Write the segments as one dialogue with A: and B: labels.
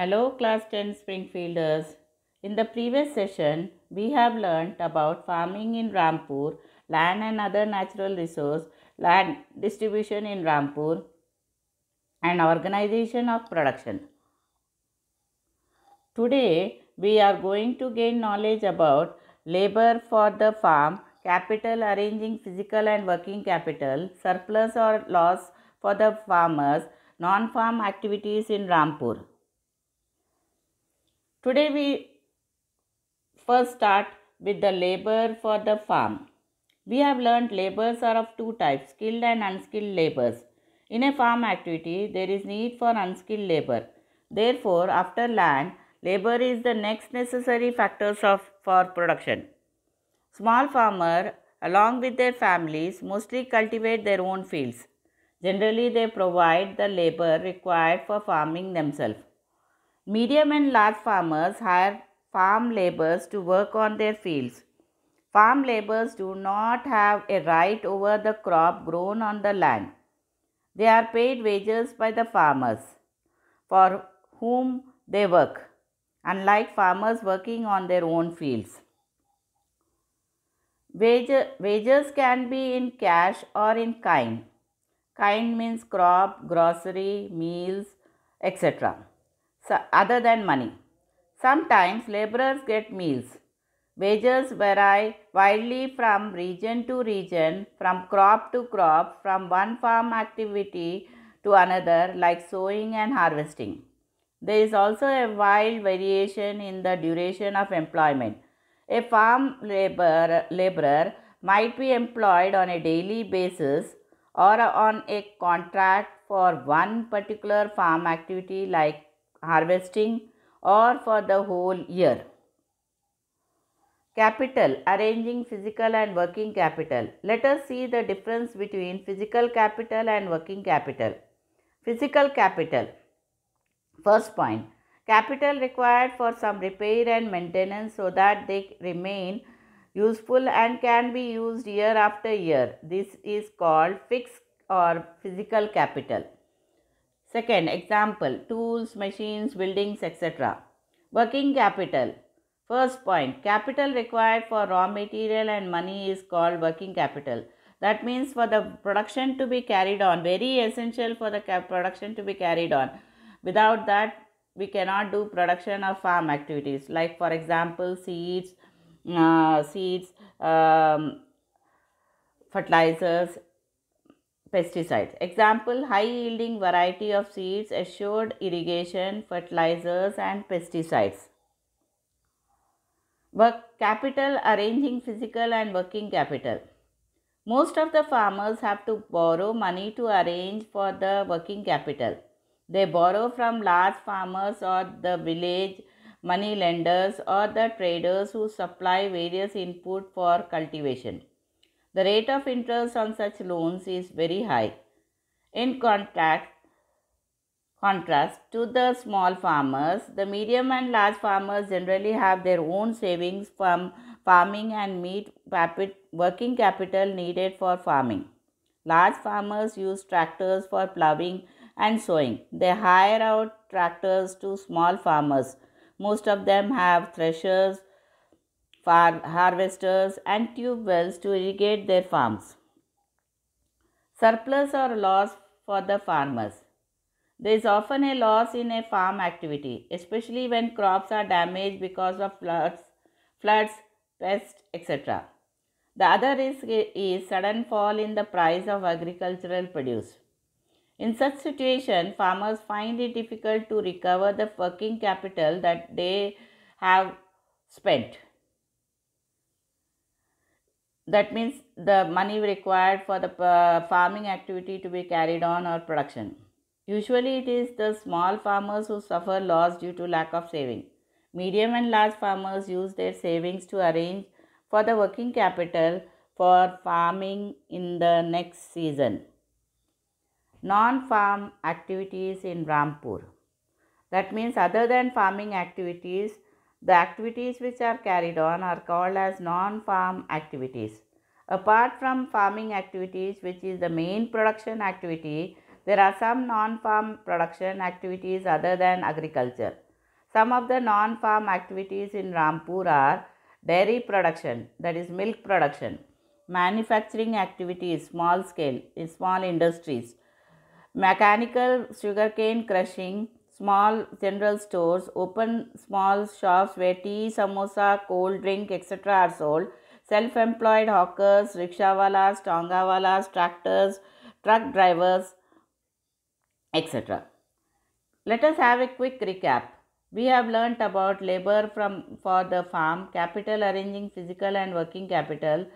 A: Hello class 10 Springfielders. In the previous session, we have learnt about farming in Rampur, land and other natural resource, land distribution in Rampur, and organization of production. Today, we are going to gain knowledge about labor for the farm, capital arranging physical and working capital, surplus or loss for the farmers, non-farm activities in Rampur. Today we first start with the labor for the farm. We have learned labors are of two types, skilled and unskilled labors. In a farm activity, there is need for unskilled labor. Therefore, after land, labor is the next necessary factors of, for production. Small farmer, along with their families, mostly cultivate their own fields. Generally, they provide the labor required for farming themselves. Medium and large farmers hire farm laborers to work on their fields. Farm laborers do not have a right over the crop grown on the land. They are paid wages by the farmers for whom they work, unlike farmers working on their own fields. Wages, wages can be in cash or in kind. Kind means crop, grocery, meals, etc other than money. Sometimes laborers get meals. Wages vary widely from region to region, from crop to crop, from one farm activity to another, like sowing and harvesting. There is also a wild variation in the duration of employment. A farm labor, laborer might be employed on a daily basis or on a contract for one particular farm activity like harvesting or for the whole year. Capital, arranging physical and working capital. Let us see the difference between physical capital and working capital. Physical capital. First point, capital required for some repair and maintenance so that they remain useful and can be used year after year. This is called fixed or physical capital. Second, example, tools, machines, buildings, etc. Working capital. First point, capital required for raw material and money is called working capital. That means for the production to be carried on, very essential for the production to be carried on. Without that, we cannot do production of farm activities like for example seeds, uh, seeds, um, fertilizers, pesticides. Example, high yielding variety of seeds assured irrigation, fertilizers and pesticides. Work capital, arranging physical and working capital. Most of the farmers have to borrow money to arrange for the working capital. They borrow from large farmers or the village money lenders or the traders who supply various input for cultivation. The rate of interest on such loans is very high. In contract, contrast to the small farmers, the medium and large farmers generally have their own savings from farming and meet working capital needed for farming. Large farmers use tractors for plowing and sowing. They hire out tractors to small farmers. Most of them have threshers farm harvesters and tube wells to irrigate their farms. Surplus or loss for the farmers. There is often a loss in a farm activity, especially when crops are damaged because of floods, floods pests, etc. The other risk is sudden fall in the price of agricultural produce. In such situation, farmers find it difficult to recover the working capital that they have spent that means the money required for the uh, farming activity to be carried on or production. Usually it is the small farmers who suffer loss due to lack of saving. Medium and large farmers use their savings to arrange for the working capital for farming in the next season. Non-farm activities in Rampur. That means other than farming activities, the activities which are carried on are called as non-farm activities. Apart from farming activities which is the main production activity, there are some non-farm production activities other than agriculture. Some of the non-farm activities in Rampur are dairy production that is milk production, manufacturing activities small scale in small industries, mechanical sugarcane crushing, small general stores, open small shops where tea, samosa, cold drink, etc. are sold, self-employed hawkers, tonga tongawalas, tractors, truck drivers, etc. Let us have a quick recap. We have learnt about labor from for the farm, capital arranging physical and working capital,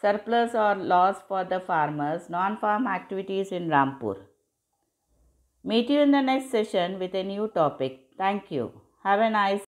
A: surplus or loss for the farmers, non-farm activities in Rampur. Meet you in the next session with a new topic. Thank you. Have a nice